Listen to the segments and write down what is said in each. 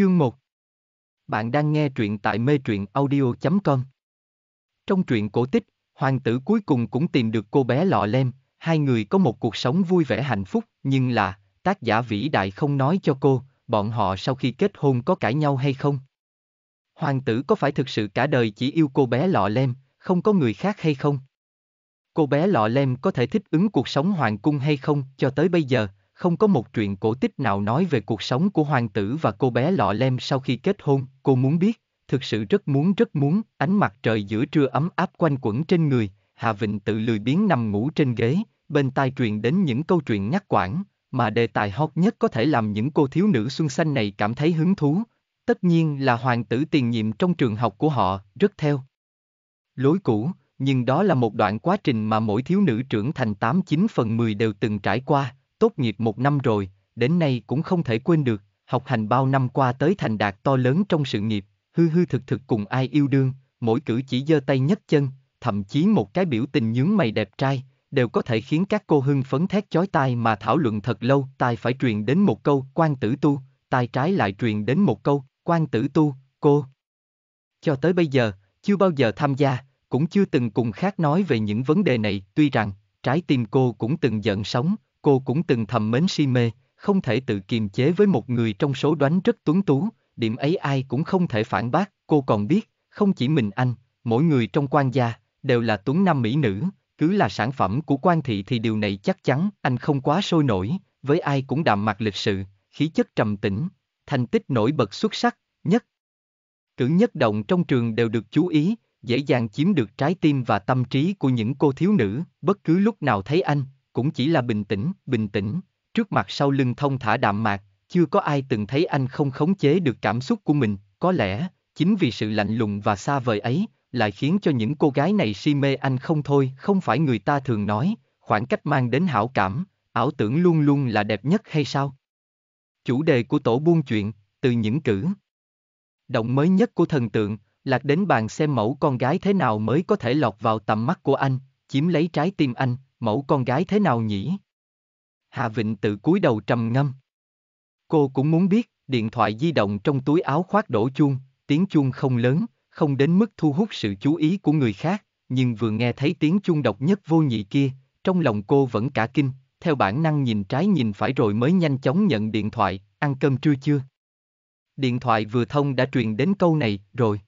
Chương 1 Bạn đang nghe truyện tại mê truyện audio.com Trong truyện cổ tích, hoàng tử cuối cùng cũng tìm được cô bé lọ lem, hai người có một cuộc sống vui vẻ hạnh phúc, nhưng là, tác giả vĩ đại không nói cho cô, bọn họ sau khi kết hôn có cãi nhau hay không? Hoàng tử có phải thực sự cả đời chỉ yêu cô bé lọ lem, không có người khác hay không? Cô bé lọ lem có thể thích ứng cuộc sống hoàng cung hay không, cho tới bây giờ, không có một chuyện cổ tích nào nói về cuộc sống của hoàng tử và cô bé lọ lem sau khi kết hôn, cô muốn biết, thực sự rất muốn rất muốn, ánh mặt trời giữa trưa ấm áp quanh quẩn trên người, Hà Vịnh tự lười biếng nằm ngủ trên ghế, bên tai truyền đến những câu chuyện ngắt quãng, mà đề tài hot nhất có thể làm những cô thiếu nữ xuân xanh này cảm thấy hứng thú, tất nhiên là hoàng tử tiền nhiệm trong trường học của họ, rất theo. Lối cũ, nhưng đó là một đoạn quá trình mà mỗi thiếu nữ trưởng thành 89 phần 10 đều từng trải qua, tốt nghiệp một năm rồi, đến nay cũng không thể quên được, học hành bao năm qua tới thành đạt to lớn trong sự nghiệp, hư hư thực thực cùng ai yêu đương, mỗi cử chỉ giơ tay nhấc chân, thậm chí một cái biểu tình nhướng mày đẹp trai, đều có thể khiến các cô hưng phấn thét chói tai mà thảo luận thật lâu, tai phải truyền đến một câu, quan tử tu, tai trái lại truyền đến một câu, quan tử tu, cô. Cho tới bây giờ, chưa bao giờ tham gia, cũng chưa từng cùng khác nói về những vấn đề này, tuy rằng, trái tim cô cũng từng giận sống. Cô cũng từng thầm mến si mê, không thể tự kiềm chế với một người trong số đoán rất tuấn tú, điểm ấy ai cũng không thể phản bác, cô còn biết, không chỉ mình anh, mỗi người trong quan gia, đều là tuấn nam mỹ nữ, cứ là sản phẩm của quan thị thì điều này chắc chắn anh không quá sôi nổi, với ai cũng đạm mặt lịch sự, khí chất trầm tĩnh, thành tích nổi bật xuất sắc, nhất. Cử nhất động trong trường đều được chú ý, dễ dàng chiếm được trái tim và tâm trí của những cô thiếu nữ, bất cứ lúc nào thấy anh, cũng chỉ là bình tĩnh, bình tĩnh, trước mặt sau lưng thông thả đạm mạc, chưa có ai từng thấy anh không khống chế được cảm xúc của mình, có lẽ, chính vì sự lạnh lùng và xa vời ấy, lại khiến cho những cô gái này si mê anh không thôi, không phải người ta thường nói, khoảng cách mang đến hảo cảm, ảo tưởng luôn luôn là đẹp nhất hay sao? Chủ đề của tổ buôn chuyện, từ những cử động mới nhất của thần tượng, lạc đến bàn xem mẫu con gái thế nào mới có thể lọt vào tầm mắt của anh, chiếm lấy trái tim anh, mẫu con gái thế nào nhỉ? Hà Vịnh tự cúi đầu trầm ngâm. Cô cũng muốn biết, điện thoại di động trong túi áo khoác đổ chuông, tiếng chuông không lớn, không đến mức thu hút sự chú ý của người khác, nhưng vừa nghe thấy tiếng chuông độc nhất vô nhị kia, trong lòng cô vẫn cả kinh, theo bản năng nhìn trái nhìn phải rồi mới nhanh chóng nhận điện thoại, ăn cơm trưa chưa? Điện thoại vừa thông đã truyền đến câu này, rồi.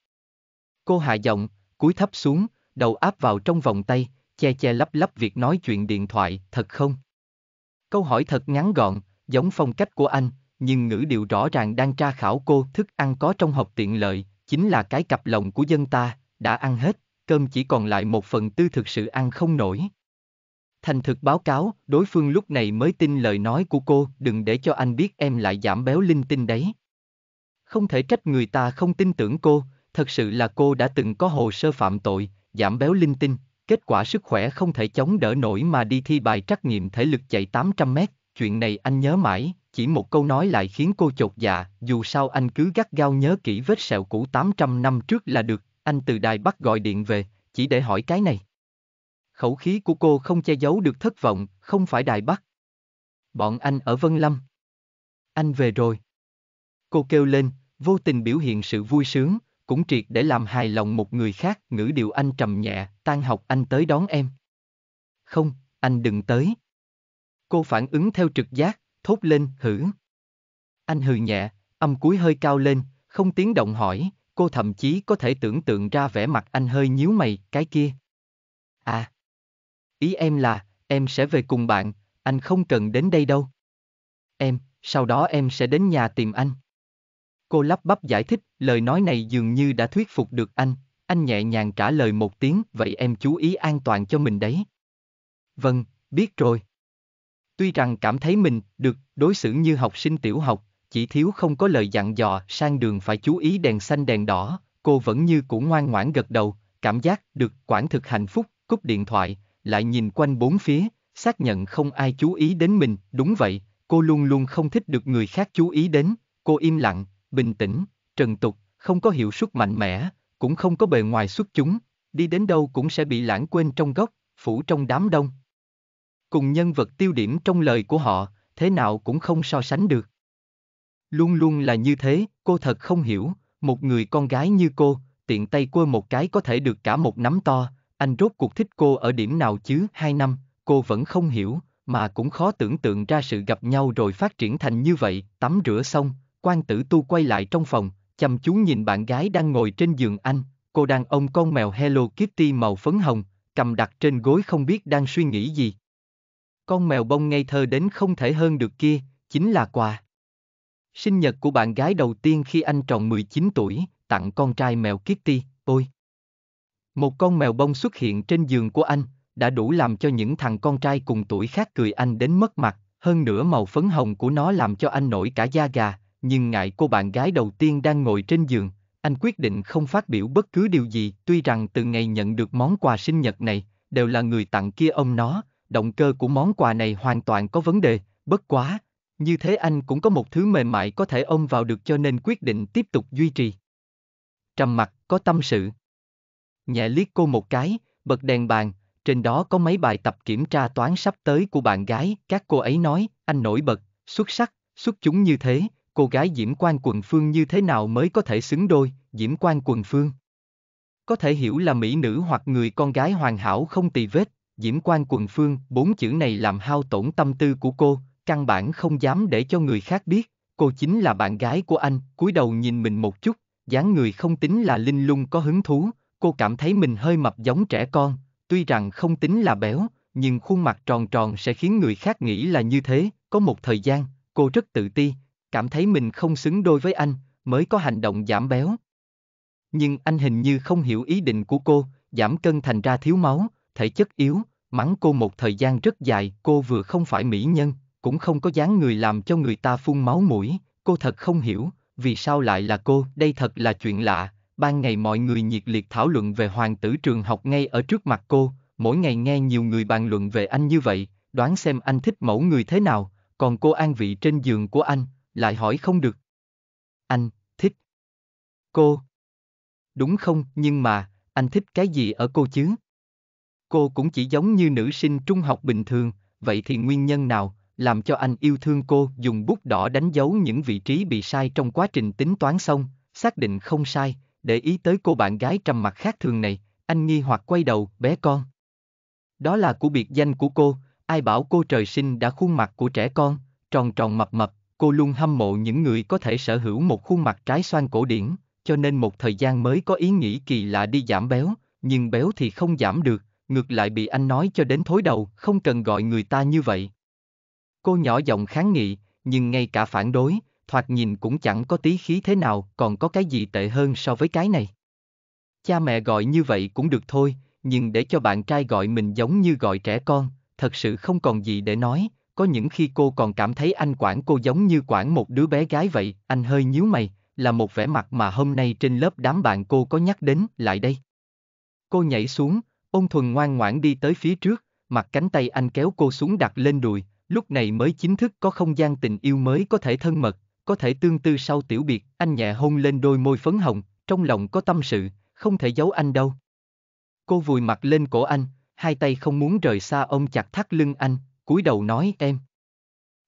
Cô hạ giọng, cúi thấp xuống, đầu áp vào trong vòng tay, che che lấp lấp việc nói chuyện điện thoại, thật không? Câu hỏi thật ngắn gọn, giống phong cách của anh, nhưng ngữ điệu rõ ràng đang tra khảo cô thức ăn có trong hộp tiện lợi, chính là cái cặp lòng của dân ta, đã ăn hết, cơm chỉ còn lại một phần tư thực sự ăn không nổi. Thành thực báo cáo, đối phương lúc này mới tin lời nói của cô, đừng để cho anh biết em lại giảm béo linh tinh đấy. Không thể trách người ta không tin tưởng cô, thật sự là cô đã từng có hồ sơ phạm tội, giảm béo linh tinh, kết quả sức khỏe không thể chống đỡ nổi mà đi thi bài trắc nghiệm thể lực chạy 800 mét, chuyện này anh nhớ mãi, chỉ một câu nói lại khiến cô chột dạ, dù sao anh cứ gắt gao nhớ kỹ vết sẹo cũ 800 năm trước là được, anh từ Đài bắt gọi điện về, chỉ để hỏi cái này. Khẩu khí của cô không che giấu được thất vọng, không phải Đài bắt, Bọn anh ở Vân Lâm. Anh về rồi. Cô kêu lên, vô tình biểu hiện sự vui sướng, cũng triệt để làm hài lòng một người khác, ngữ điệu anh trầm nhẹ, tan học anh tới đón em. Không, anh đừng tới. Cô phản ứng theo trực giác, thốt lên, hử. Anh hừ nhẹ, âm cuối hơi cao lên, không tiếng động hỏi, cô thậm chí có thể tưởng tượng ra vẻ mặt anh hơi nhíu mày, cái kia. À. Ý em là, em sẽ về cùng bạn, anh không cần đến đây đâu. Em, sau đó em sẽ đến nhà tìm anh. Cô lắp bắp giải thích, lời nói này dường như đã thuyết phục được anh, anh nhẹ nhàng trả lời một tiếng, vậy em chú ý an toàn cho mình đấy. Vâng, biết rồi. Tuy rằng cảm thấy mình, được, đối xử như học sinh tiểu học, chỉ thiếu không có lời dặn dò, sang đường phải chú ý đèn xanh đèn đỏ, cô vẫn như cũ ngoan ngoãn gật đầu, cảm giác, được, quản thực hạnh phúc, cúp điện thoại, lại nhìn quanh bốn phía, xác nhận không ai chú ý đến mình, đúng vậy, cô luôn luôn không thích được người khác chú ý đến, cô im lặng, bình tĩnh, trần tục, không có hiệu suất mạnh mẽ, cũng không có bề ngoài xuất chúng, đi đến đâu cũng sẽ bị lãng quên trong góc, phủ trong đám đông. Cùng nhân vật tiêu điểm trong lời của họ, thế nào cũng không so sánh được. Luôn luôn là như thế, cô thật không hiểu, một người con gái như cô, tiện tay quơ một cái có thể được cả một nắm to, anh rốt cuộc thích cô ở điểm nào chứ, hai năm, cô vẫn không hiểu, mà cũng khó tưởng tượng ra sự gặp nhau rồi phát triển thành như vậy, tắm rửa xong, Quan tử tu quay lại trong phòng, chăm chú nhìn bạn gái đang ngồi trên giường anh, cô đàn ông con mèo Hello Kitty màu phấn hồng, cầm đặt trên gối không biết đang suy nghĩ gì. Con mèo bông ngây thơ đến không thể hơn được kia, chính là quà. Sinh nhật của bạn gái đầu tiên khi anh tròn 19 tuổi, tặng con trai mèo Kitty, ôi. Một con mèo bông xuất hiện trên giường của anh, đã đủ làm cho những thằng con trai cùng tuổi khác cười anh đến mất mặt, hơn nữa màu phấn hồng của nó làm cho anh nổi cả da gà, nhưng ngại cô bạn gái đầu tiên đang ngồi trên giường, anh quyết định không phát biểu bất cứ điều gì, tuy rằng từ ngày nhận được món quà sinh nhật này, đều là người tặng kia ông nó, động cơ của món quà này hoàn toàn có vấn đề, bất quá, như thế anh cũng có một thứ mềm mại có thể ông vào được cho nên quyết định tiếp tục duy trì. Trầm mặt, có tâm sự. Nhẹ liếc cô một cái, bật đèn bàn, trên đó có mấy bài tập kiểm tra toán sắp tới của bạn gái, các cô ấy nói, anh nổi bật, xuất sắc, xuất chúng như thế, cô gái Diễm Quan Quần Phương như thế nào mới có thể xứng đôi, Diễm Quan Quần Phương. Có thể hiểu là mỹ nữ hoặc người con gái hoàn hảo không tì vết, Diễm Quan Quần Phương, bốn chữ này làm hao tổn tâm tư của cô, căn bản không dám để cho người khác biết, cô chính là bạn gái của anh, cúi đầu nhìn mình một chút, dáng người không tính là linh lung có hứng thú, cô cảm thấy mình hơi mập giống trẻ con, tuy rằng không tính là béo, nhưng khuôn mặt tròn tròn sẽ khiến người khác nghĩ là như thế, có một thời gian, cô rất tự ti, cảm thấy mình không xứng đôi với anh, mới có hành động giảm béo. Nhưng anh hình như không hiểu ý định của cô, giảm cân thành ra thiếu máu, thể chất yếu, mắng cô một thời gian rất dài, cô vừa không phải mỹ nhân, cũng không có dáng người làm cho người ta phun máu mũi, cô thật không hiểu, vì sao lại là cô, đây thật là chuyện lạ, ban ngày mọi người nhiệt liệt thảo luận về hoàng tử trường học ngay ở trước mặt cô, mỗi ngày nghe nhiều người bàn luận về anh như vậy, đoán xem anh thích mẫu người thế nào, còn cô an vị trên giường của anh, lại hỏi không được. Anh, thích. Cô. Đúng không, nhưng mà, anh thích cái gì ở cô chứ? Cô cũng chỉ giống như nữ sinh trung học bình thường, vậy thì nguyên nhân nào, làm cho anh yêu thương cô dùng bút đỏ đánh dấu những vị trí bị sai trong quá trình tính toán xong, xác định không sai, để ý tới cô bạn gái trầm mặt khác thường này, anh nghi hoặc quay đầu, bé con. Đó là của biệt danh của cô, ai bảo cô trời sinh đã khuôn mặt của trẻ con, tròn tròn mập mập, Cô luôn hâm mộ những người có thể sở hữu một khuôn mặt trái xoan cổ điển, cho nên một thời gian mới có ý nghĩ kỳ lạ đi giảm béo, nhưng béo thì không giảm được, ngược lại bị anh nói cho đến thối đầu, không cần gọi người ta như vậy. Cô nhỏ giọng kháng nghị, nhưng ngay cả phản đối, thoạt nhìn cũng chẳng có tí khí thế nào, còn có cái gì tệ hơn so với cái này. Cha mẹ gọi như vậy cũng được thôi, nhưng để cho bạn trai gọi mình giống như gọi trẻ con, thật sự không còn gì để nói, có những khi cô còn cảm thấy anh quản cô giống như quản một đứa bé gái vậy, anh hơi nhíu mày, là một vẻ mặt mà hôm nay trên lớp đám bạn cô có nhắc đến, lại đây. Cô nhảy xuống, ôn thuần ngoan ngoãn đi tới phía trước, mặt cánh tay anh kéo cô xuống đặt lên đùi, lúc này mới chính thức có không gian tình yêu mới có thể thân mật, có thể tương tư sau tiểu biệt, anh nhẹ hôn lên đôi môi phấn hồng, trong lòng có tâm sự, không thể giấu anh đâu. Cô vùi mặt lên cổ anh, hai tay không muốn rời xa ông chặt thắt lưng anh, cúi đầu nói em.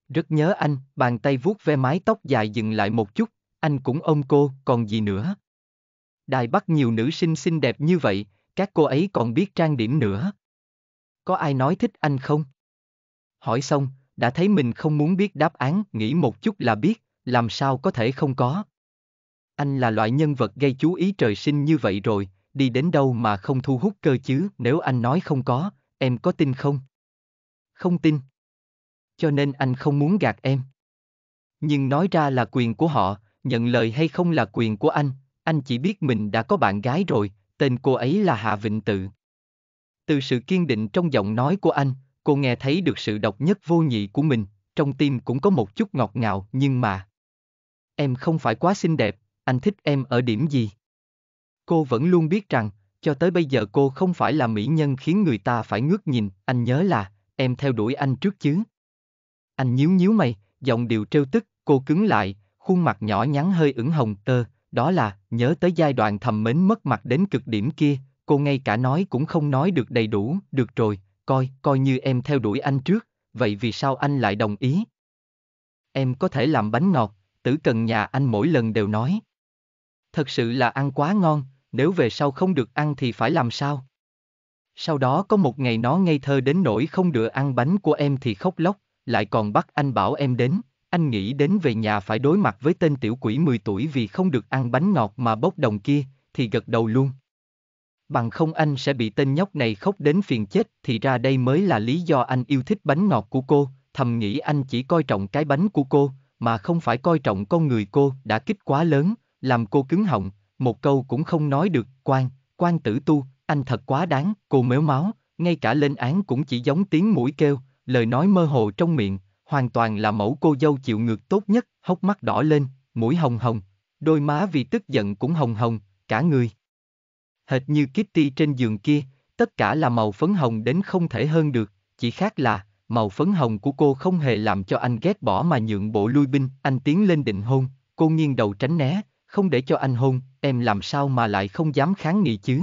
Rất nhớ anh, bàn tay vuốt ve mái tóc dài dừng lại một chút, anh cũng ôm cô, còn gì nữa. Đài Bắc nhiều nữ sinh xinh đẹp như vậy, các cô ấy còn biết trang điểm nữa. Có ai nói thích anh không? Hỏi xong, đã thấy mình không muốn biết đáp án, nghĩ một chút là biết, làm sao có thể không có. Anh là loại nhân vật gây chú ý trời sinh như vậy rồi, đi đến đâu mà không thu hút cơ chứ, nếu anh nói không có, em có tin không? không tin. Cho nên anh không muốn gạt em. Nhưng nói ra là quyền của họ, nhận lời hay không là quyền của anh, anh chỉ biết mình đã có bạn gái rồi, tên cô ấy là Hạ Vịnh Tự. Từ sự kiên định trong giọng nói của anh, cô nghe thấy được sự độc nhất vô nhị của mình, trong tim cũng có một chút ngọt ngào nhưng mà... Em không phải quá xinh đẹp, anh thích em ở điểm gì? Cô vẫn luôn biết rằng, cho tới bây giờ cô không phải là mỹ nhân khiến người ta phải ngước nhìn, anh nhớ là, em theo đuổi anh trước chứ. Anh nhíu nhíu mày, giọng điệu trêu tức, cô cứng lại, khuôn mặt nhỏ nhắn hơi ửng hồng tơ, đó là, nhớ tới giai đoạn thầm mến mất mặt đến cực điểm kia, cô ngay cả nói cũng không nói được đầy đủ, được rồi, coi, coi như em theo đuổi anh trước, vậy vì sao anh lại đồng ý? Em có thể làm bánh ngọt, tử cần nhà anh mỗi lần đều nói. Thật sự là ăn quá ngon, nếu về sau không được ăn thì phải làm sao? Sau đó có một ngày nó ngây thơ đến nỗi không được ăn bánh của em thì khóc lóc, lại còn bắt anh bảo em đến, anh nghĩ đến về nhà phải đối mặt với tên tiểu quỷ 10 tuổi vì không được ăn bánh ngọt mà bốc đồng kia, thì gật đầu luôn. Bằng không anh sẽ bị tên nhóc này khóc đến phiền chết thì ra đây mới là lý do anh yêu thích bánh ngọt của cô, thầm nghĩ anh chỉ coi trọng cái bánh của cô, mà không phải coi trọng con người cô đã kích quá lớn, làm cô cứng họng, một câu cũng không nói được, quan, quan tử tu, anh thật quá đáng, cô mếu máu, ngay cả lên án cũng chỉ giống tiếng mũi kêu, lời nói mơ hồ trong miệng, hoàn toàn là mẫu cô dâu chịu ngược tốt nhất, hốc mắt đỏ lên, mũi hồng hồng, đôi má vì tức giận cũng hồng hồng, cả người. Hệt như Kitty trên giường kia, tất cả là màu phấn hồng đến không thể hơn được, chỉ khác là, màu phấn hồng của cô không hề làm cho anh ghét bỏ mà nhượng bộ lui binh, anh tiến lên định hôn, cô nghiêng đầu tránh né, không để cho anh hôn, em làm sao mà lại không dám kháng nghị chứ,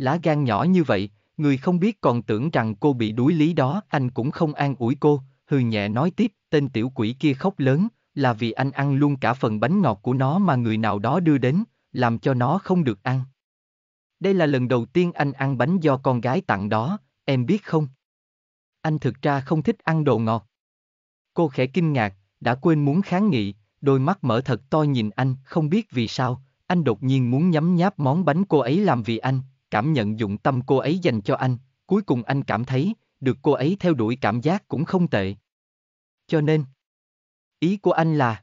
Lá gan nhỏ như vậy, người không biết còn tưởng rằng cô bị đuối lý đó, anh cũng không an ủi cô, hừ nhẹ nói tiếp, tên tiểu quỷ kia khóc lớn, là vì anh ăn luôn cả phần bánh ngọt của nó mà người nào đó đưa đến, làm cho nó không được ăn. Đây là lần đầu tiên anh ăn bánh do con gái tặng đó, em biết không? Anh thực ra không thích ăn đồ ngọt. Cô khẽ kinh ngạc, đã quên muốn kháng nghị, đôi mắt mở thật to nhìn anh, không biết vì sao, anh đột nhiên muốn nhấm nháp món bánh cô ấy làm vì anh, cảm nhận dụng tâm cô ấy dành cho anh, cuối cùng anh cảm thấy, được cô ấy theo đuổi cảm giác cũng không tệ. Cho nên, ý của anh là,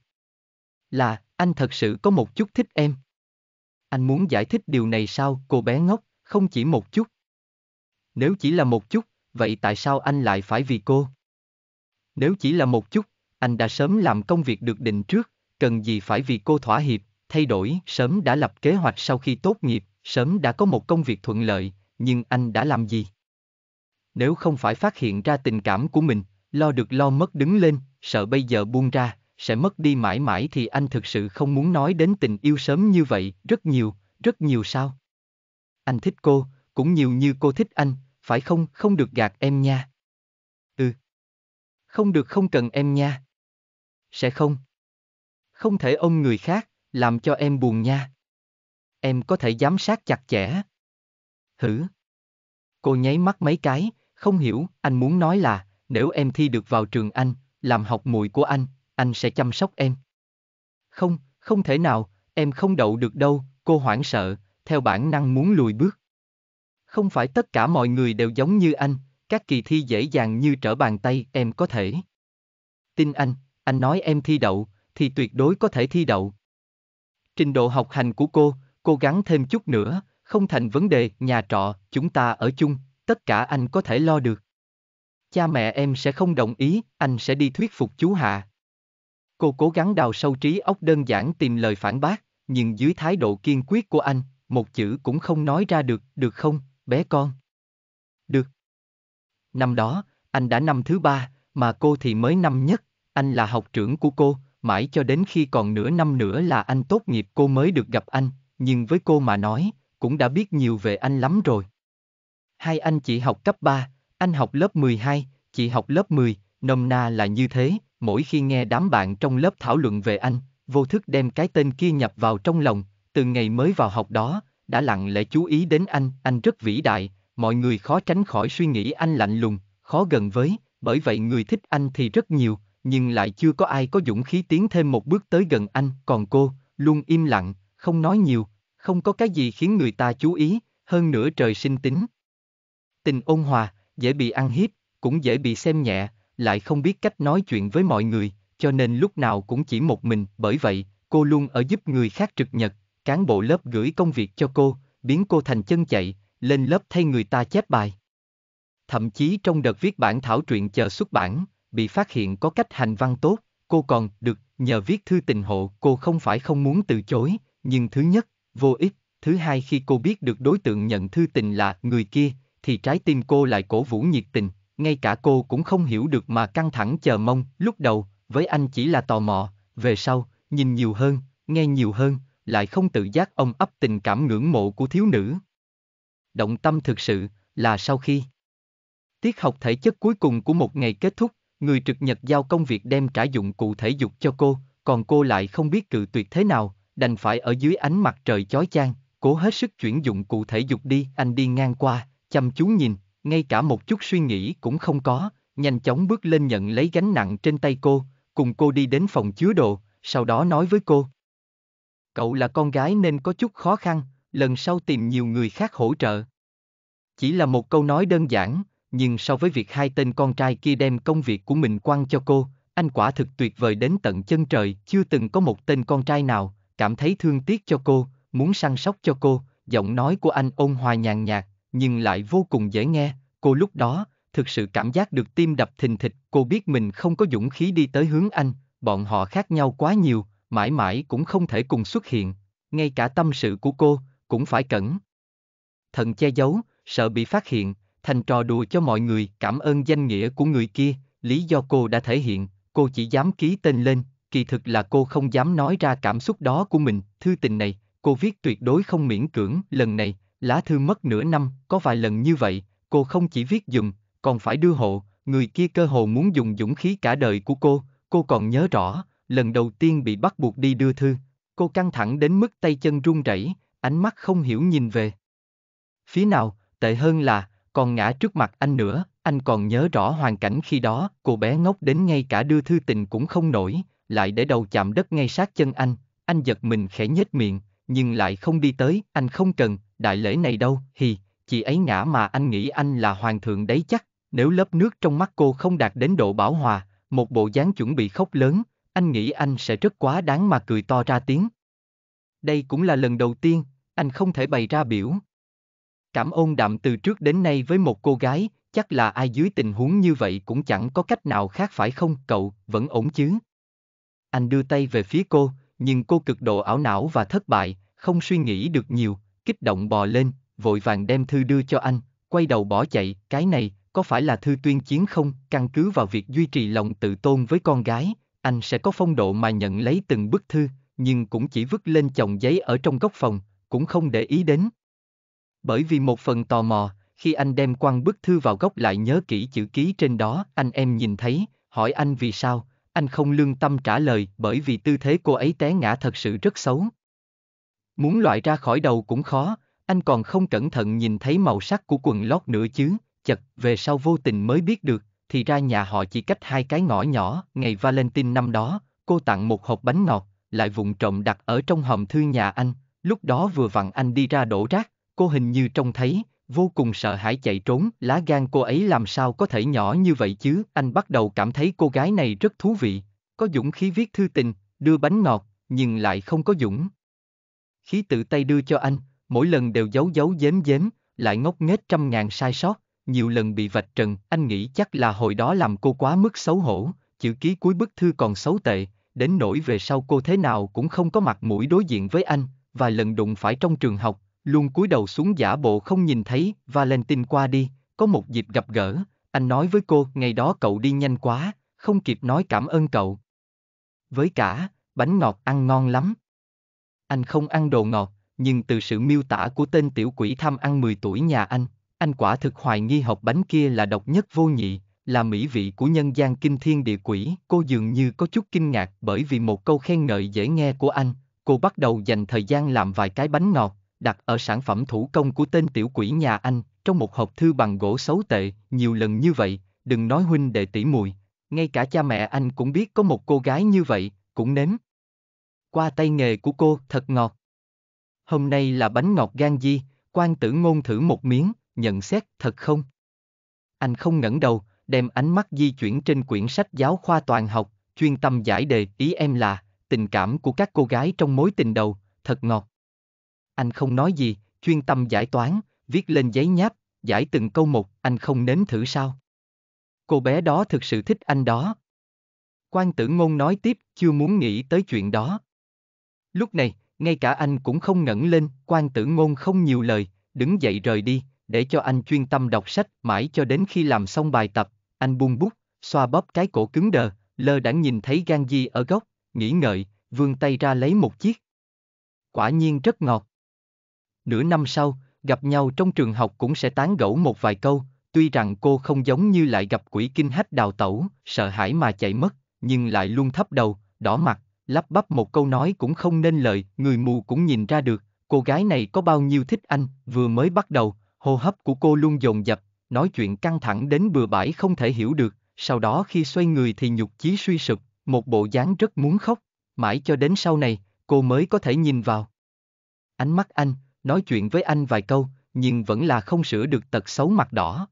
là, anh thật sự có một chút thích em. Anh muốn giải thích điều này sao, cô bé ngốc, không chỉ một chút. Nếu chỉ là một chút, vậy tại sao anh lại phải vì cô? Nếu chỉ là một chút, anh đã sớm làm công việc được định trước, cần gì phải vì cô thỏa hiệp, thay đổi, sớm đã lập kế hoạch sau khi tốt nghiệp, Sớm đã có một công việc thuận lợi, nhưng anh đã làm gì? Nếu không phải phát hiện ra tình cảm của mình, lo được lo mất đứng lên, sợ bây giờ buông ra, sẽ mất đi mãi mãi thì anh thực sự không muốn nói đến tình yêu sớm như vậy, rất nhiều, rất nhiều sao? Anh thích cô, cũng nhiều như cô thích anh, phải không, không được gạt em nha. Ừ. Không được không cần em nha. Sẽ không. Không thể ôm người khác, làm cho em buồn nha. Em có thể giám sát chặt chẽ. Hử? Cô nháy mắt mấy cái, không hiểu, anh muốn nói là, nếu em thi được vào trường anh, làm học muội của anh, anh sẽ chăm sóc em. Không, không thể nào, em không đậu được đâu, cô hoảng sợ, theo bản năng muốn lùi bước. Không phải tất cả mọi người đều giống như anh, các kỳ thi dễ dàng như trở bàn tay em có thể. Tin anh, anh nói em thi đậu, thì tuyệt đối có thể thi đậu. Trình độ học hành của cô, Cố gắng thêm chút nữa, không thành vấn đề, nhà trọ, chúng ta ở chung, tất cả anh có thể lo được. Cha mẹ em sẽ không đồng ý, anh sẽ đi thuyết phục chú Hạ. Cô cố gắng đào sâu trí óc đơn giản tìm lời phản bác, nhưng dưới thái độ kiên quyết của anh, một chữ cũng không nói ra được, được không, bé con? Được. Năm đó, anh đã năm thứ ba, mà cô thì mới năm nhất, anh là học trưởng của cô, mãi cho đến khi còn nửa năm nữa là anh tốt nghiệp cô mới được gặp anh, nhưng với cô mà nói, cũng đã biết nhiều về anh lắm rồi. Hai anh chị học cấp 3, anh học lớp 12, chị học lớp 10, nôm na là như thế, mỗi khi nghe đám bạn trong lớp thảo luận về anh, vô thức đem cái tên kia nhập vào trong lòng, từ ngày mới vào học đó, đã lặng lẽ chú ý đến anh, anh rất vĩ đại, mọi người khó tránh khỏi suy nghĩ anh lạnh lùng, khó gần với, bởi vậy người thích anh thì rất nhiều, nhưng lại chưa có ai có dũng khí tiến thêm một bước tới gần anh, còn cô, luôn im lặng, không nói nhiều, không có cái gì khiến người ta chú ý, hơn nữa trời sinh tính. Tình ôn hòa, dễ bị ăn hiếp, cũng dễ bị xem nhẹ, lại không biết cách nói chuyện với mọi người, cho nên lúc nào cũng chỉ một mình, bởi vậy, cô luôn ở giúp người khác trực nhật, cán bộ lớp gửi công việc cho cô, biến cô thành chân chạy, lên lớp thay người ta chép bài. Thậm chí trong đợt viết bản thảo truyện chờ xuất bản, bị phát hiện có cách hành văn tốt, cô còn được nhờ viết thư tình hộ, cô không phải không muốn từ chối, nhưng thứ nhất, vô ích, thứ hai khi cô biết được đối tượng nhận thư tình là người kia, thì trái tim cô lại cổ vũ nhiệt tình, ngay cả cô cũng không hiểu được mà căng thẳng chờ mong, lúc đầu, với anh chỉ là tò mò, về sau, nhìn nhiều hơn, nghe nhiều hơn, lại không tự giác ông ấp tình cảm ngưỡng mộ của thiếu nữ. Động tâm thực sự, là sau khi tiết học thể chất cuối cùng của một ngày kết thúc, người trực nhật giao công việc đem trả dụng cụ thể dục cho cô, còn cô lại không biết cự tuyệt thế nào, đành phải ở dưới ánh mặt trời chói chang, cố hết sức chuyển dụng cụ thể dục đi, anh đi ngang qua, chăm chú nhìn, ngay cả một chút suy nghĩ cũng không có, nhanh chóng bước lên nhận lấy gánh nặng trên tay cô, cùng cô đi đến phòng chứa đồ, sau đó nói với cô. Cậu là con gái nên có chút khó khăn, lần sau tìm nhiều người khác hỗ trợ. Chỉ là một câu nói đơn giản, nhưng so với việc hai tên con trai kia đem công việc của mình quăng cho cô, anh quả thực tuyệt vời đến tận chân trời, chưa từng có một tên con trai nào, cảm thấy thương tiếc cho cô, muốn săn sóc cho cô, giọng nói của anh ôn hòa nhàn nhạt, nhưng lại vô cùng dễ nghe, cô lúc đó, thực sự cảm giác được tim đập thình thịch, cô biết mình không có dũng khí đi tới hướng anh, bọn họ khác nhau quá nhiều, mãi mãi cũng không thể cùng xuất hiện, ngay cả tâm sự của cô, cũng phải cẩn. Thần che giấu, sợ bị phát hiện, thành trò đùa cho mọi người, cảm ơn danh nghĩa của người kia, lý do cô đã thể hiện, cô chỉ dám ký tên lên, kỳ thực là cô không dám nói ra cảm xúc đó của mình, thư tình này, cô viết tuyệt đối không miễn cưỡng, lần này, lá thư mất nửa năm, có vài lần như vậy, cô không chỉ viết dùng, còn phải đưa hộ, người kia cơ hồ muốn dùng dũng khí cả đời của cô, cô còn nhớ rõ, lần đầu tiên bị bắt buộc đi đưa thư, cô căng thẳng đến mức tay chân run rẩy, ánh mắt không hiểu nhìn về. Phía nào, tệ hơn là, còn ngã trước mặt anh nữa, anh còn nhớ rõ hoàn cảnh khi đó, cô bé ngốc đến ngay cả đưa thư tình cũng không nổi, lại để đầu chạm đất ngay sát chân anh, anh giật mình khẽ nhếch miệng, nhưng lại không đi tới, anh không cần, đại lễ này đâu, hì, chị ấy ngã mà anh nghĩ anh là hoàng thượng đấy chắc, nếu lớp nước trong mắt cô không đạt đến độ bảo hòa, một bộ dáng chuẩn bị khóc lớn, anh nghĩ anh sẽ rất quá đáng mà cười to ra tiếng. Đây cũng là lần đầu tiên, anh không thể bày ra biểu. Cảm ơn đạm từ trước đến nay với một cô gái, chắc là ai dưới tình huống như vậy cũng chẳng có cách nào khác phải không, cậu, vẫn ổn chứ. Anh đưa tay về phía cô, nhưng cô cực độ ảo não và thất bại, không suy nghĩ được nhiều, kích động bò lên, vội vàng đem thư đưa cho anh, quay đầu bỏ chạy, cái này, có phải là thư tuyên chiến không, căn cứ vào việc duy trì lòng tự tôn với con gái, anh sẽ có phong độ mà nhận lấy từng bức thư, nhưng cũng chỉ vứt lên chồng giấy ở trong góc phòng, cũng không để ý đến. Bởi vì một phần tò mò, khi anh đem quăng bức thư vào góc lại nhớ kỹ chữ ký trên đó, anh em nhìn thấy, hỏi anh vì sao, anh không lương tâm trả lời bởi vì tư thế cô ấy té ngã thật sự rất xấu. Muốn loại ra khỏi đầu cũng khó, anh còn không cẩn thận nhìn thấy màu sắc của quần lót nữa chứ, chật về sau vô tình mới biết được, thì ra nhà họ chỉ cách hai cái ngõ nhỏ, ngày Valentine năm đó, cô tặng một hộp bánh ngọt, lại vụng trộm đặt ở trong hòm thư nhà anh, lúc đó vừa vặn anh đi ra đổ rác, cô hình như trông thấy, vô cùng sợ hãi chạy trốn, lá gan cô ấy làm sao có thể nhỏ như vậy chứ, anh bắt đầu cảm thấy cô gái này rất thú vị, có dũng khí viết thư tình, đưa bánh ngọt, nhưng lại không có dũng. Khí tự tay đưa cho anh, mỗi lần đều giấu giấu dếm dếm, lại ngốc nghếch trăm ngàn sai sót, nhiều lần bị vạch trần, anh nghĩ chắc là hồi đó làm cô quá mức xấu hổ, chữ ký cuối bức thư còn xấu tệ, đến nỗi về sau cô thế nào cũng không có mặt mũi đối diện với anh, vài lần đụng phải trong trường học, luôn cúi đầu xuống giả bộ không nhìn thấy, Valentine qua đi, có một dịp gặp gỡ, anh nói với cô, ngày đó cậu đi nhanh quá, không kịp nói cảm ơn cậu. Với cả, bánh ngọt ăn ngon lắm. Anh không ăn đồ ngọt, nhưng từ sự miêu tả của tên tiểu quỷ tham ăn 10 tuổi nhà anh, anh quả thực hoài nghi hộp bánh kia là độc nhất vô nhị, là mỹ vị của nhân gian kinh thiên địa quỷ. Cô dường như có chút kinh ngạc bởi vì một câu khen ngợi dễ nghe của anh, cô bắt đầu dành thời gian làm vài cái bánh ngọt, đặt ở sản phẩm thủ công của tên tiểu quỷ nhà anh, trong một hộp thư bằng gỗ xấu tệ, nhiều lần như vậy, đừng nói huynh đệ tỷ mùi, ngay cả cha mẹ anh cũng biết có một cô gái như vậy, cũng nếm. Qua tay nghề của cô, thật ngọt. Hôm nay là bánh ngọt gan di, quan tử ngôn thử một miếng, nhận xét, thật không? Anh không ngẩng đầu, đem ánh mắt di chuyển trên quyển sách giáo khoa toàn học, chuyên tâm giải đề, ý em là, tình cảm của các cô gái trong mối tình đầu, thật ngọt. Anh không nói gì, chuyên tâm giải toán, viết lên giấy nháp, giải từng câu một, anh không nếm thử sao? Cô bé đó thực sự thích anh đó. Quan tử ngôn nói tiếp, chưa muốn nghĩ tới chuyện đó. Lúc này, ngay cả anh cũng không ngẩng lên, quan tử ngôn không nhiều lời, đứng dậy rời đi, để cho anh chuyên tâm đọc sách mãi cho đến khi làm xong bài tập, anh buông bút, xoa bóp cái cổ cứng đờ, lơ đãng nhìn thấy gan di ở góc, nghĩ ngợi, vươn tay ra lấy một chiếc. Quả nhiên rất ngọt nửa năm sau, gặp nhau trong trường học cũng sẽ tán gẫu một vài câu, tuy rằng cô không giống như lại gặp quỷ kinh hách đào tẩu, sợ hãi mà chạy mất, nhưng lại luôn thấp đầu, đỏ mặt, lắp bắp một câu nói cũng không nên lời, người mù cũng nhìn ra được, cô gái này có bao nhiêu thích anh, vừa mới bắt đầu, hô hấp của cô luôn dồn dập, nói chuyện căng thẳng đến bừa bãi không thể hiểu được, sau đó khi xoay người thì nhục chí suy sụp, một bộ dáng rất muốn khóc, mãi cho đến sau này, cô mới có thể nhìn vào. Ánh mắt anh, nói chuyện với anh vài câu, nhưng vẫn là không sửa được tật xấu mặt đỏ.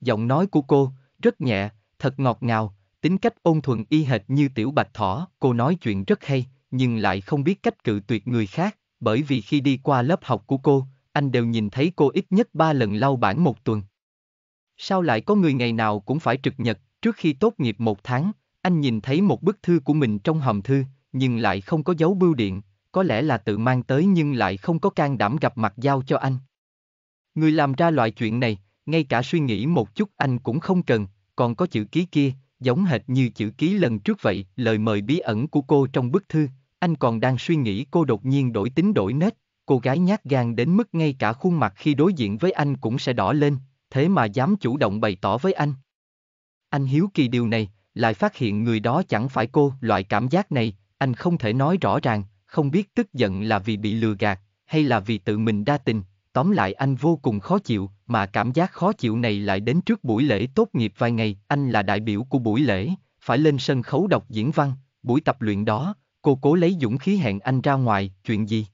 Giọng nói của cô, rất nhẹ, thật ngọt ngào, tính cách ôn thuần y hệt như tiểu bạch thỏ, cô nói chuyện rất hay, nhưng lại không biết cách cự tuyệt người khác, bởi vì khi đi qua lớp học của cô, anh đều nhìn thấy cô ít nhất ba lần lau bảng một tuần. Sao lại có người ngày nào cũng phải trực nhật, trước khi tốt nghiệp một tháng, anh nhìn thấy một bức thư của mình trong hòm thư, nhưng lại không có dấu bưu điện, có lẽ là tự mang tới nhưng lại không có can đảm gặp mặt giao cho anh. Người làm ra loại chuyện này, ngay cả suy nghĩ một chút anh cũng không cần, còn có chữ ký kia, giống hệt như chữ ký lần trước vậy, lời mời bí ẩn của cô trong bức thư, anh còn đang suy nghĩ cô đột nhiên đổi tính đổi nết, cô gái nhát gan đến mức ngay cả khuôn mặt khi đối diện với anh cũng sẽ đỏ lên, thế mà dám chủ động bày tỏ với anh. Anh hiếu kỳ điều này, lại phát hiện người đó chẳng phải cô, loại cảm giác này, anh không thể nói rõ ràng, không biết tức giận là vì bị lừa gạt, hay là vì tự mình đa tình, tóm lại anh vô cùng khó chịu, mà cảm giác khó chịu này lại đến trước buổi lễ tốt nghiệp vài ngày, anh là đại biểu của buổi lễ, phải lên sân khấu đọc diễn văn, buổi tập luyện đó, cô cố lấy dũng khí hẹn anh ra ngoài, chuyện gì?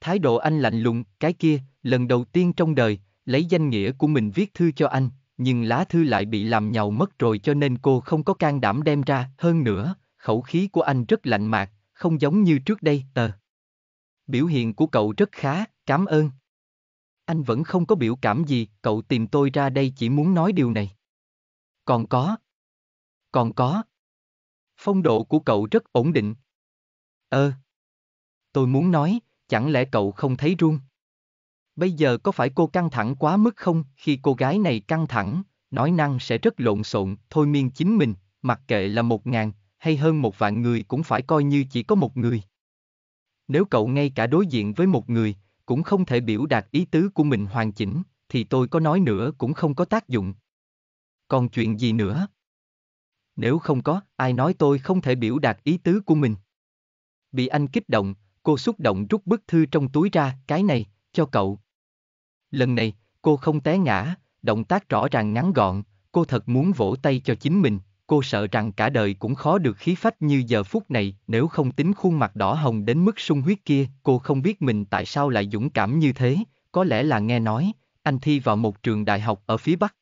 Thái độ anh lạnh lùng, cái kia, lần đầu tiên trong đời, lấy danh nghĩa của mình viết thư cho anh, nhưng lá thư lại bị làm nhầu mất rồi cho nên cô không có can đảm đem ra, hơn nữa, khẩu khí của anh rất lạnh mạc, không giống như trước đây, tờ. Biểu hiện của cậu rất khá, cảm ơn. Anh vẫn không có biểu cảm gì, cậu tìm tôi ra đây chỉ muốn nói điều này. Còn có. Còn có. Phong độ của cậu rất ổn định. Ờ. Tôi muốn nói, chẳng lẽ cậu không thấy run? Bây giờ có phải cô căng thẳng quá mức không? Khi cô gái này căng thẳng, nói năng sẽ rất lộn xộn, thôi miên chính mình, mặc kệ là một ngàn, hay hơn một vạn người cũng phải coi như chỉ có một người. Nếu cậu ngay cả đối diện với một người, cũng không thể biểu đạt ý tứ của mình hoàn chỉnh, thì tôi có nói nữa cũng không có tác dụng. Còn chuyện gì nữa? Nếu không có, ai nói tôi không thể biểu đạt ý tứ của mình? Bị anh kích động, cô xúc động rút bức thư trong túi ra, cái này, cho cậu. Lần này, cô không té ngã, động tác rõ ràng ngắn gọn, cô thật muốn vỗ tay cho chính mình, cô sợ rằng cả đời cũng khó được khí phách như giờ phút này, nếu không tính khuôn mặt đỏ hồng đến mức sung huyết kia, cô không biết mình tại sao lại dũng cảm như thế, có lẽ là nghe nói, anh thi vào một trường đại học ở phía Bắc.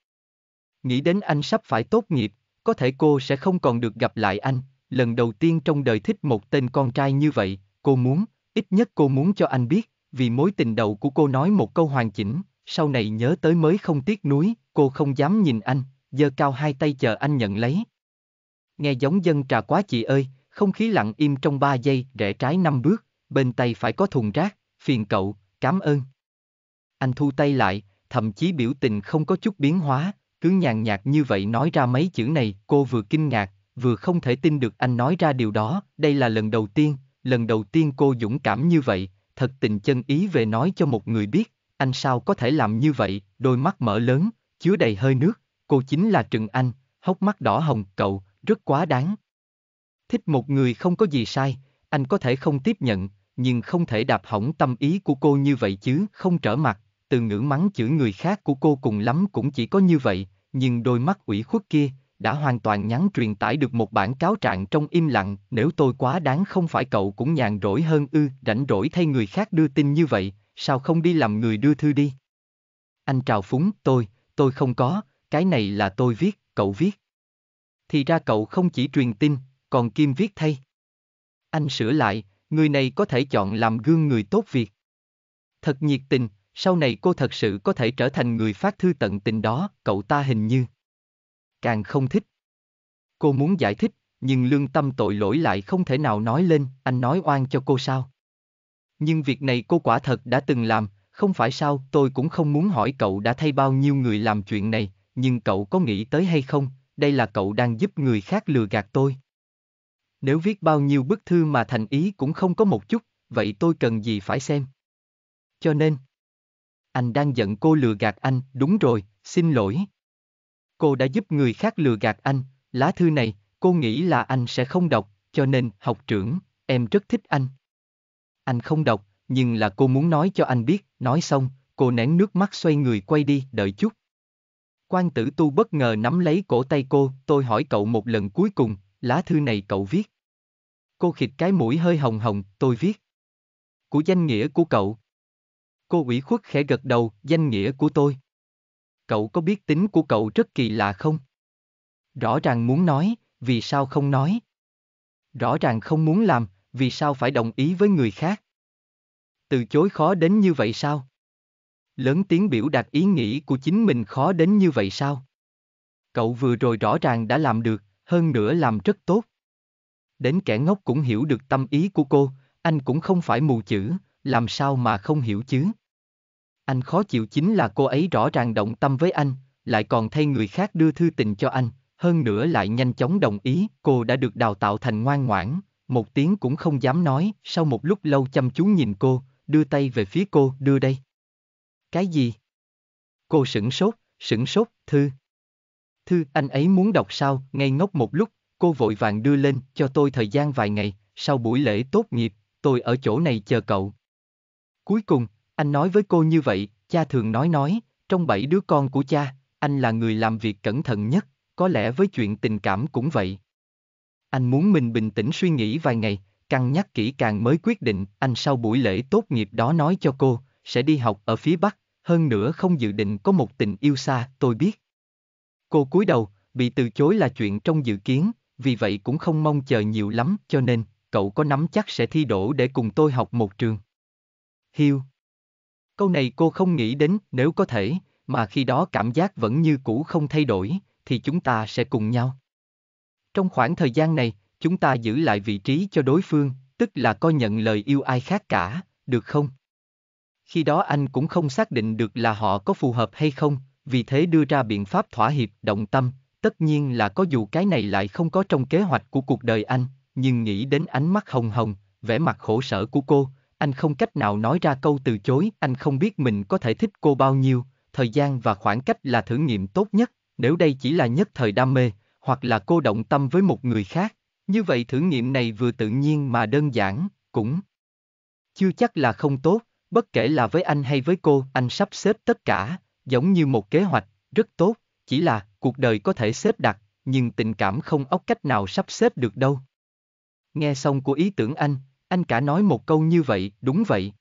Nghĩ đến anh sắp phải tốt nghiệp, có thể cô sẽ không còn được gặp lại anh, lần đầu tiên trong đời thích một tên con trai như vậy, cô muốn, ít nhất cô muốn cho anh biết, vì mối tình đầu của cô nói một câu hoàn chỉnh, sau này nhớ tới mới không tiếc nuối, cô không dám nhìn anh, giơ cao hai tay chờ anh nhận lấy, Nghe giống dân trà quá chị ơi, không khí lặng im trong ba giây, rẽ trái năm bước, bên tay phải có thùng rác, phiền cậu, cảm ơn. Anh thu tay lại, thậm chí biểu tình không có chút biến hóa, cứ nhàn nhạt như vậy nói ra mấy chữ này, cô vừa kinh ngạc, vừa không thể tin được anh nói ra điều đó, đây là lần đầu tiên, lần đầu tiên cô dũng cảm như vậy, thật tình chân ý về nói cho một người biết, anh sao có thể làm như vậy, đôi mắt mở lớn, chứa đầy hơi nước, cô chính là Trừng Anh, hốc mắt đỏ hồng, cậu, rất quá đáng. Thích một người không có gì sai, anh có thể không tiếp nhận, nhưng không thể đạp hỏng tâm ý của cô như vậy chứ, không trở mặt, từ ngữ mắng chửi người khác của cô cùng lắm cũng chỉ có như vậy, nhưng đôi mắt ủy khuất kia, đã hoàn toàn nhắn truyền tải được một bản cáo trạng trong im lặng, nếu tôi quá đáng không phải cậu cũng nhàn rỗi hơn ư, rảnh rỗi thay người khác đưa tin như vậy, sao không đi làm người đưa thư đi. Anh trào phúng, tôi, tôi không có, cái này là tôi viết, cậu viết thì ra cậu không chỉ truyền tin, còn kim viết thay. Anh sửa lại, người này có thể chọn làm gương người tốt việc. Thật nhiệt tình, sau này cô thật sự có thể trở thành người phát thư tận tình đó, cậu ta hình như. Càng không thích. Cô muốn giải thích, nhưng lương tâm tội lỗi lại không thể nào nói lên, anh nói oan cho cô sao. Nhưng việc này cô quả thật đã từng làm, không phải sao, tôi cũng không muốn hỏi cậu đã thay bao nhiêu người làm chuyện này, nhưng cậu có nghĩ tới hay không, đây là cậu đang giúp người khác lừa gạt tôi. Nếu viết bao nhiêu bức thư mà thành ý cũng không có một chút, vậy tôi cần gì phải xem. Cho nên, anh đang giận cô lừa gạt anh, đúng rồi, xin lỗi. Cô đã giúp người khác lừa gạt anh, lá thư này, cô nghĩ là anh sẽ không đọc, cho nên, học trưởng, em rất thích anh. Anh không đọc, nhưng là cô muốn nói cho anh biết, nói xong, cô nén nước mắt xoay người quay đi, đợi chút. Quan tử tu bất ngờ nắm lấy cổ tay cô, tôi hỏi cậu một lần cuối cùng, lá thư này cậu viết. Cô khịt cái mũi hơi hồng hồng, tôi viết. Của danh nghĩa của cậu. Cô ủy khuất khẽ gật đầu, danh nghĩa của tôi. Cậu có biết tính của cậu rất kỳ lạ không? Rõ ràng muốn nói, vì sao không nói? Rõ ràng không muốn làm, vì sao phải đồng ý với người khác? Từ chối khó đến như vậy sao? Lớn tiếng biểu đạt ý nghĩ của chính mình khó đến như vậy sao? Cậu vừa rồi rõ ràng đã làm được, hơn nữa làm rất tốt. Đến kẻ ngốc cũng hiểu được tâm ý của cô, anh cũng không phải mù chữ, làm sao mà không hiểu chứ? Anh khó chịu chính là cô ấy rõ ràng động tâm với anh, lại còn thay người khác đưa thư tình cho anh, hơn nữa lại nhanh chóng đồng ý, cô đã được đào tạo thành ngoan ngoãn, một tiếng cũng không dám nói, sau một lúc lâu chăm chú nhìn cô, đưa tay về phía cô, đưa đây. Cái gì? Cô sửng sốt, sửng sốt, thư. Thư anh ấy muốn đọc sao, ngay ngốc một lúc, cô vội vàng đưa lên, cho tôi thời gian vài ngày, sau buổi lễ tốt nghiệp, tôi ở chỗ này chờ cậu. Cuối cùng, anh nói với cô như vậy, cha thường nói nói, trong bảy đứa con của cha, anh là người làm việc cẩn thận nhất, có lẽ với chuyện tình cảm cũng vậy. Anh muốn mình bình tĩnh suy nghĩ vài ngày, cân nhắc kỹ càng mới quyết định, anh sau buổi lễ tốt nghiệp đó nói cho cô, sẽ đi học ở phía Bắc, hơn nữa không dự định có một tình yêu xa, tôi biết. Cô cúi đầu, bị từ chối là chuyện trong dự kiến, vì vậy cũng không mong chờ nhiều lắm, cho nên, cậu có nắm chắc sẽ thi đổ để cùng tôi học một trường. Hiu. Câu này cô không nghĩ đến, nếu có thể, mà khi đó cảm giác vẫn như cũ không thay đổi, thì chúng ta sẽ cùng nhau. Trong khoảng thời gian này, chúng ta giữ lại vị trí cho đối phương, tức là coi nhận lời yêu ai khác cả, được không? khi đó anh cũng không xác định được là họ có phù hợp hay không, vì thế đưa ra biện pháp thỏa hiệp động tâm, tất nhiên là có dù cái này lại không có trong kế hoạch của cuộc đời anh, nhưng nghĩ đến ánh mắt hồng hồng, vẻ mặt khổ sở của cô, anh không cách nào nói ra câu từ chối, anh không biết mình có thể thích cô bao nhiêu, thời gian và khoảng cách là thử nghiệm tốt nhất, nếu đây chỉ là nhất thời đam mê, hoặc là cô động tâm với một người khác, như vậy thử nghiệm này vừa tự nhiên mà đơn giản, cũng chưa chắc là không tốt Bất kể là với anh hay với cô, anh sắp xếp tất cả, giống như một kế hoạch, rất tốt, chỉ là cuộc đời có thể xếp đặt, nhưng tình cảm không óc cách nào sắp xếp được đâu. Nghe xong của ý tưởng anh, anh cả nói một câu như vậy, đúng vậy.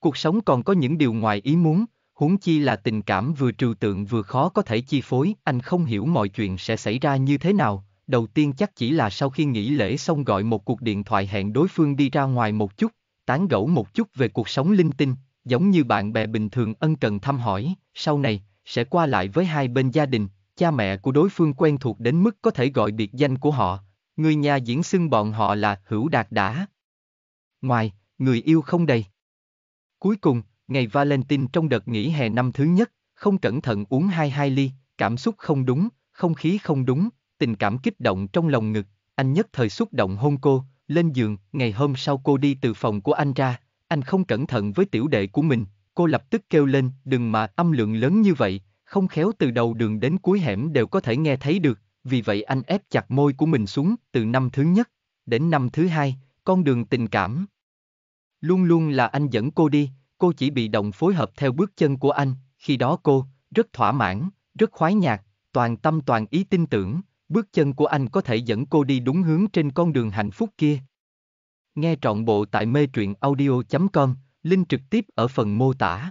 Cuộc sống còn có những điều ngoài ý muốn, huống chi là tình cảm vừa trừu tượng vừa khó có thể chi phối, anh không hiểu mọi chuyện sẽ xảy ra như thế nào, đầu tiên chắc chỉ là sau khi nghỉ lễ xong gọi một cuộc điện thoại hẹn đối phương đi ra ngoài một chút, tán gẫu một chút về cuộc sống linh tinh, giống như bạn bè bình thường ân cần thăm hỏi, sau này, sẽ qua lại với hai bên gia đình, cha mẹ của đối phương quen thuộc đến mức có thể gọi biệt danh của họ, người nhà diễn xưng bọn họ là hữu đạt đã. Ngoài, người yêu không đầy. Cuối cùng, ngày Valentine trong đợt nghỉ hè năm thứ nhất, không cẩn thận uống hai hai ly, cảm xúc không đúng, không khí không đúng, tình cảm kích động trong lòng ngực, anh nhất thời xúc động hôn cô, lên giường, ngày hôm sau cô đi từ phòng của anh ra, anh không cẩn thận với tiểu đệ của mình, cô lập tức kêu lên, đừng mà âm lượng lớn như vậy, không khéo từ đầu đường đến cuối hẻm đều có thể nghe thấy được, vì vậy anh ép chặt môi của mình xuống, từ năm thứ nhất, đến năm thứ hai, con đường tình cảm. Luôn luôn là anh dẫn cô đi, cô chỉ bị động phối hợp theo bước chân của anh, khi đó cô, rất thỏa mãn, rất khoái nhạc, toàn tâm toàn ý tin tưởng, Bước chân của anh có thể dẫn cô đi đúng hướng trên con đường hạnh phúc kia. Nghe trọn bộ tại mê truyện audio.com, link trực tiếp ở phần mô tả.